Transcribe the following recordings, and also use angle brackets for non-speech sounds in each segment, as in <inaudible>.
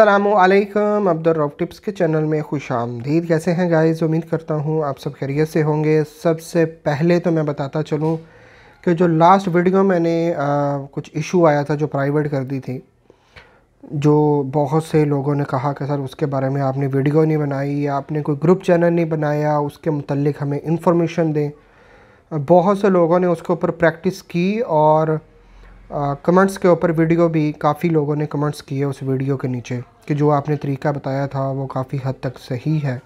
Aslam Abdul Rauf tips के channel में खुश आमदीद कैसे हैं गाइस उम्मीद करता हूँ आप सब खैरियत से होंगे सबसे पहले तो मैं बताता चलूँ कि जो लास्ट वीडियो मैंने आ, कुछ इशू आया था जो प्राइवेट कर दी थी जो बहुत से लोगों ने कहा कि सर उसके बारे में आपने वीडियो नहीं बनाई या आपने कोई ग्रुप चैनल नहीं बनाया उसके मतलब हमें इंफॉर्मेशन दें बहुत से लोगों ने उसके ऊपर प्रैक्टिस की और कमेंट्स के ऊपर वीडियो भी काफ़ी लोगों ने कमेंट्स किए उस वीडियो के नीचे कि जो आपने तरीका बताया था वो काफ़ी हद तक सही है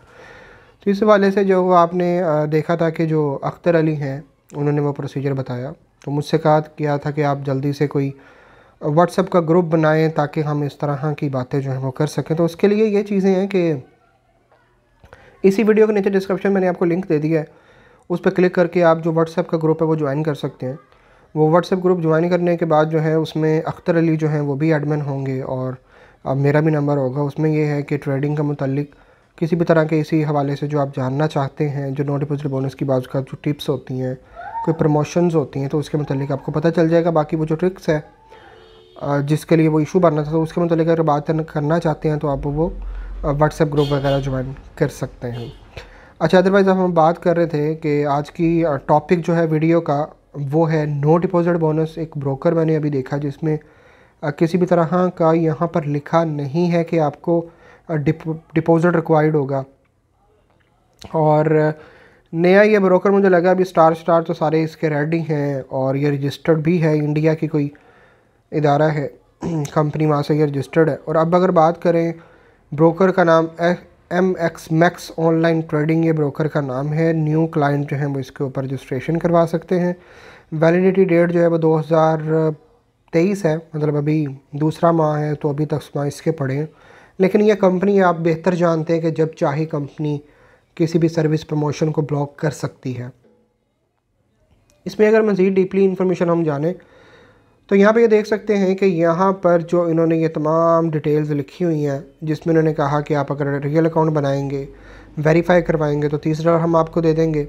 तो इस हवाले से जो आपने देखा था कि जो अख्तर अली हैं उन्होंने वो प्रोसीजर बताया तो मुझसे कहा किया था कि आप जल्दी से कोई व्हाट्सअप का ग्रुप बनाएं ताकि हम इस तरह की बातें जो हैं वो कर सकें तो उसके लिए ये चीज़ें हैं कि इसी वीडियो के नीचे डिस्क्रिप्शन मैंने आपको लिंक दे दिया है उस पर क्लिक करके आप जो व्हाट्सअप का ग्रुप है वो ज्वाइन कर सकते हैं वो व्हाट्सएप ग्रुप ज्वाइन करने के बाद जो है उसमें अख्तर अली जो हैं वो भी एडमिन होंगे और अब मेरा भी नंबर होगा उसमें ये है कि ट्रेडिंग का मुतलिक किसी भी तरह के इसी हवाले से जो आप जानना चाहते हैं जो नो डिपोजिट बोनस की बाजू का जो टिप्स होती हैं कोई प्रमोशंस होती हैं तो उसके मतलब आपको पता चल जाएगा बाकी वो जो ट्रिक्स है जिसके लिए वो इशू बनना था तो उसके मतलब अगर बात करना चाहते हैं तो आप वो व्हाट्सएप ग्रुप वगैरह ज्वाइन कर सकते हैं अच्छा अदरवाइज़ हम बात कर रहे थे कि आज की टॉपिक जो है वीडियो का वो है नो डिपॉजिट बोनस एक ब्रोकर मैंने अभी देखा जिसमें किसी भी तरह हाँ, का यहाँ पर लिखा नहीं है कि आपको डिपॉजिट रिक्वायर्ड होगा और नया ये ब्रोकर मुझे लगा अभी स्टार स्टार तो सारे इसके रेडी हैं और ये रजिस्टर्ड भी है इंडिया की कोई इदारा है कंपनी <clears throat> वहाँ से ये रजिस्टर्ड है और अब अगर बात करें ब्रोकर का नाम M X max online trading ये ब्रोकर का नाम है न्यू क्लाइंट जो है वो इसके ऊपर रजिस्ट्रेशन करवा सकते हैं वैलिडिटी डेट जो है वो 2023 है मतलब अभी दूसरा माह है तो अभी तक माह इसके पड़े हैं लेकिन ये कंपनी आप बेहतर जानते हैं कि जब चाहे कंपनी किसी भी सर्विस प्रमोशन को ब्लॉक कर सकती है इसमें अगर मज़ीद डीपली इन्फॉर्मेशन हम जानें तो यहाँ पे ये देख सकते हैं कि यहाँ पर जो इन्होंने ये तमाम डिटेल्स लिखी हुई हैं जिसमें इन्होंने कहा कि आप अगर रियल अकाउंट बनाएंगे वेरीफाई करवाएंगे तो तीस डॉलर हम आपको दे देंगे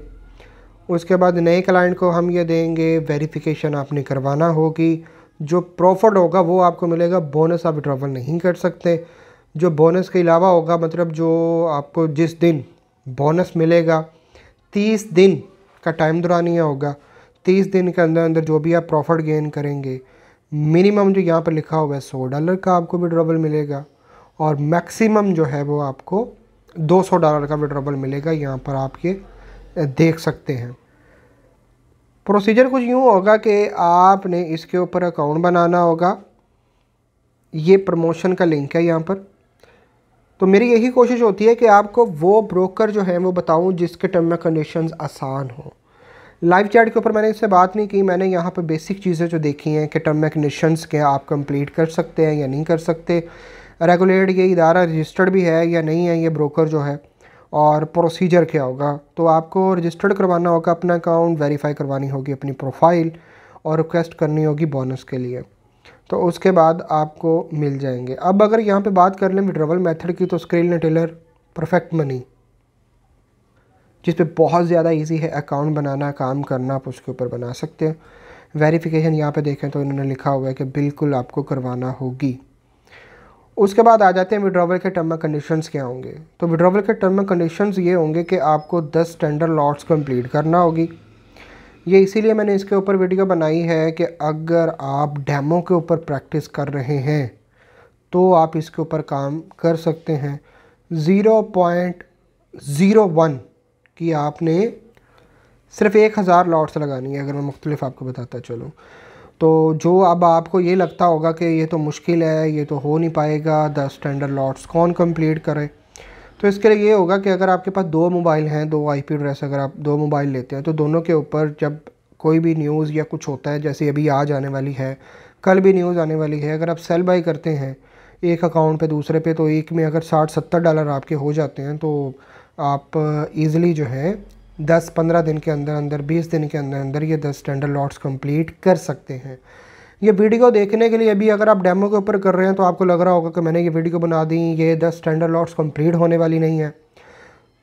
उसके बाद नए क्लाइंट को हम ये देंगे वेरीफिकेशन आपने करवाना होगी जो प्रॉफिट होगा वो आपको मिलेगा बोनस आप विड्रॉवल नहीं कर सकते जो बोनस के अलावा होगा मतलब जो आपको जिस दिन बोनस मिलेगा तीस दिन का टाइम दौरानिया होगा तीस दिन के अंदर अंदर जो भी आप प्रॉफिट गेन करेंगे मिनिमम जो यहाँ पर लिखा हुआ है सौ डॉलर का आपको विड्रॉबल मिलेगा और मैक्सिमम जो है वो आपको 200 डॉलर का विड्रॉबल मिलेगा यहाँ पर आप ये देख सकते हैं प्रोसीजर कुछ यूँ होगा कि आपने इसके ऊपर अकाउंट बनाना होगा ये प्रमोशन का लिंक है यहाँ पर तो मेरी यही कोशिश होती है कि आपको वो ब्रोकर जो है वो बताऊँ जिसके टर्म में कंडीशन आसान हों लाइव चैट के ऊपर मैंने इससे बात नहीं की मैंने यहाँ पर बेसिक चीज़ें जो देखी हैं कि टर्म मैकनिशंस के आप कंप्लीट कर सकते हैं या नहीं कर सकते रेगुलेट ये इदारा रजिस्टर्ड भी है या नहीं है ये ब्रोकर जो है और प्रोसीजर क्या होगा तो आपको रजिस्टर्ड करवाना होगा अपना अकाउंट वेरीफाई करवानी होगी अपनी प्रोफाइल और रिक्वेस्ट करनी होगी बोनस के लिए तो उसके बाद आपको मिल जाएंगे अब अगर यहाँ पे बात कर लें विड्रोवल मेथड की तो स्क्रीन टेलर परफेक्ट मनी जिस पर बहुत ज़्यादा ईजी है अकाउंट बनाना काम करना आप उसके ऊपर बना सकते हैं वेरीफ़िकेशन यहाँ पे देखें तो इन्होंने लिखा हुआ है कि बिल्कुल आपको करवाना होगी उसके बाद आ जाते हैं विड्रॉवल के टर्म एंड कंडीशंस क्या होंगे तो विड्रॉवल के टर्म एंड कंडीशंस ये होंगे कि आपको 10 टेंडर लॉट्स कंप्लीट करना होगी ये इसीलिए मैंने इसके ऊपर वीडियो बनाई है कि अगर आप डैमो के ऊपर प्रैक्टिस कर रहे हैं तो आप इसके ऊपर काम कर सकते हैं ज़ीरो पॉइंट ज़ीरो वन कि आपने सिर्फ एक हज़ार लॉट्स लगानी है अगर मैं मुख्तलिफ आपको बताता चलूँ तो जो अब आपको ये लगता होगा कि ये तो मुश्किल है ये तो हो नहीं पाएगा दस स्टैंडर्ड लॉट्स कौन कंप्लीट करे तो इसके लिए ये होगा कि अगर आपके पास दो मोबाइल हैं दो आई पी एड्रेस अगर आप दो मोबाइल लेते हैं तो दोनों के ऊपर जब कोई भी न्यूज़ या कुछ होता है जैसे अभी आज आने वाली है कल भी न्यूज़ आने वाली है अगर आप सेल बाई करते हैं एक अकाउंट पे दूसरे पे तो एक में अगर साठ सत्तर डॉलर आपके हो जाते हैं तो आप इजीली uh, जो है 10-15 दिन के अंदर अंदर 20 दिन के अंदर अंदर ये 10 स्टैंडर्ड लॉट्स कंप्लीट कर सकते हैं ये वीडियो देखने के लिए अभी अगर आप डेमो के ऊपर कर रहे हैं तो आपको लग रहा होगा कि मैंने ये वीडियो बना दी ये 10 स्टैंडर्ड लॉट्स कंप्लीट होने वाली नहीं है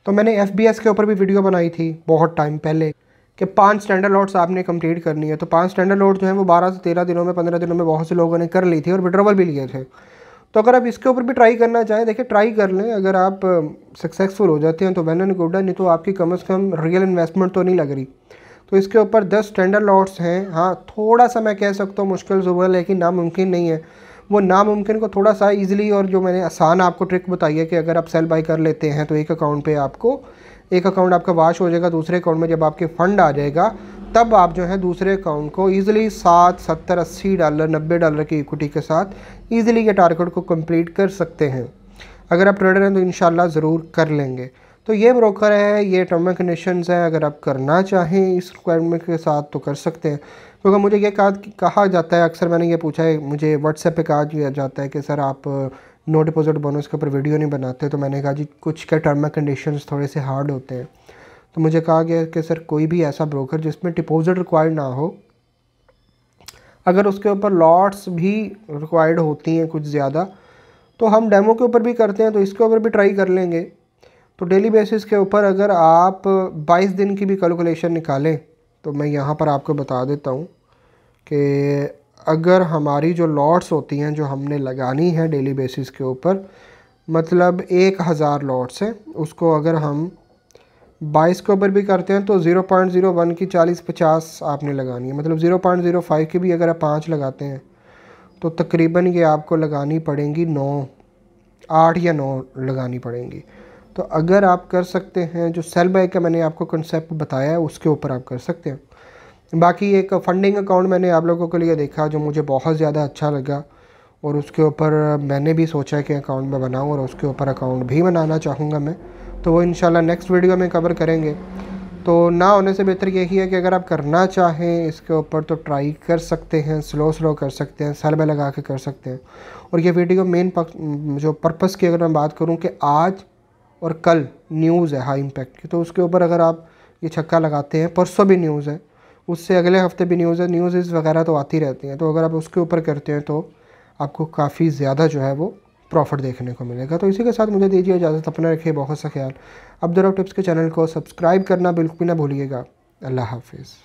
तो मैंने एफ के ऊपर भी वीडियो बनाई थी बहुत टाइम पहले कि पाँच स्टैंडर लॉट्स आपने कंप्लीट करनी है तो पाँच स्टैंडर लॉट जो है वो बारह से तेरह दिनों में पंद्रह दिनों में बहुत से लोगों ने कर ली थी और विड्रोवल भी लिए थे तो अगर आप इसके ऊपर भी ट्राई करना चाहें देखिए ट्राई कर लें अगर आप सक्सेसफुल हो जाते हैं तो वैन एंड गुड है नहीं तो आपकी कम से कम रियल इन्वेस्टमेंट तो नहीं लग रही तो इसके ऊपर दस स्टैंडर्ड लॉट्स हैं हाँ थोड़ा सा मैं कह सकता हूँ मुश्किल जुबा लेकिन नामुमकिन नहीं है वो नामुमकिन को थोड़ा सा ईजिली और जो मैंने आसान आपको ट्रिक बताई है कि अगर आप सेल बाई कर लेते हैं तो एक अकाउंट पर आपको एक अकाउंट आपका वाश हो जाएगा दूसरे अकाउंट में जब आपके फ़ंड आ जाएगा तब आप जो है दूसरे अकाउंट को ईजिली सात सत्तर अस्सी डॉलर नब्बे डॉलर की इक्विटी के साथ ईजिली ये टारगेट को कम्प्लीट कर सकते हैं अगर आप ट्रेडर हैं तो इन ज़रूर कर लेंगे तो ये ब्रोकर है ये टर्म एंड कंडीशंस है अगर आप करना चाहें इस रिक्वायरमेंट के साथ तो कर सकते हैं क्योंकि मुझे ये कहा कहा जाता है अक्सर मैंने ये पूछा है मुझे व्हाट्सएप पे कहा जाता है कि सर आप नो डिपॉजिट बोनस के ऊपर वीडियो नहीं बनाते तो मैंने कहा जी कुछ के टर्म एंड कंडीशंस थोड़े से हार्ड होते हैं तो मुझे कहा गया कि सर कोई भी ऐसा ब्रोकर जिसमें डिपॉजिट रिक्वायर्ड ना हो अगर उसके ऊपर लॉट्स भी रिक्वायर्ड होती हैं कुछ ज़्यादा तो हम डेमो के ऊपर भी करते हैं तो इसके ऊपर भी ट्राई कर लेंगे तो डेली बेसिस के ऊपर अगर आप 22 दिन की भी कैलकुलेशन निकालें तो मैं यहाँ पर आपको बता देता हूँ कि अगर हमारी जो लॉट्स होती हैं जो हमने लगानी है डेली बेसिस के ऊपर मतलब एक हज़ार लॉट्स हैं उसको अगर हम बाईस के ऊपर भी करते हैं तो ज़ीरो पॉइंट ज़ीरो वन की चालीस पचास आपने लगानी है मतलब ज़ीरो पॉइंट ज़ीरो फाइव की भी अगर आप पाँच लगाते हैं तो तकरीबन ये आपको लगानी पड़ेंगी नौ आठ या नौ लगानी पड़ेंगी तो अगर आप कर सकते हैं जो सेल बाय का मैंने आपको कंसेप्ट बताया है उसके ऊपर आप कर सकते हैं बाकी एक फंडिंग अकाउंट मैंने आप लोगों के लिए देखा जो मुझे बहुत ज़्यादा अच्छा लगा और उसके ऊपर मैंने भी सोचा कि अकाउंट मैं बनाऊँ और उसके ऊपर अकाउंट भी बनाना चाहूँगा मैं तो वो इन नेक्स्ट वीडियो में कवर करेंगे तो ना होने से बेहतर यही है कि अगर आप करना चाहें इसके ऊपर तो ट्राई कर सकते हैं स्लो स्लो कर सकते हैं सल में लगा के कर सकते हैं और ये वीडियो मेन जो पर्पस की अगर मैं बात करूँ कि आज और कल न्यूज़ है हाई इम्पैक्ट की तो उसके ऊपर अगर आप ये छक्का लगाते हैं परसों भी न्यूज़ है उससे अगले हफ्ते भी न्यूज़ है न्यूज़ वगैरह तो आती रहती हैं तो अगर आप उसके ऊपर करते हैं तो आपको काफ़ी ज़्यादा जो है वो प्रॉफिट देखने को मिलेगा तो इसी के साथ मुझे दीजिए इजाज़त अपना रखिए बहुत सा ख्याल अब दौरा टिप्स के चैनल को सब्सक्राइब करना बिल्कुल भी ना भूलिएगा अल्लाह हाफिज़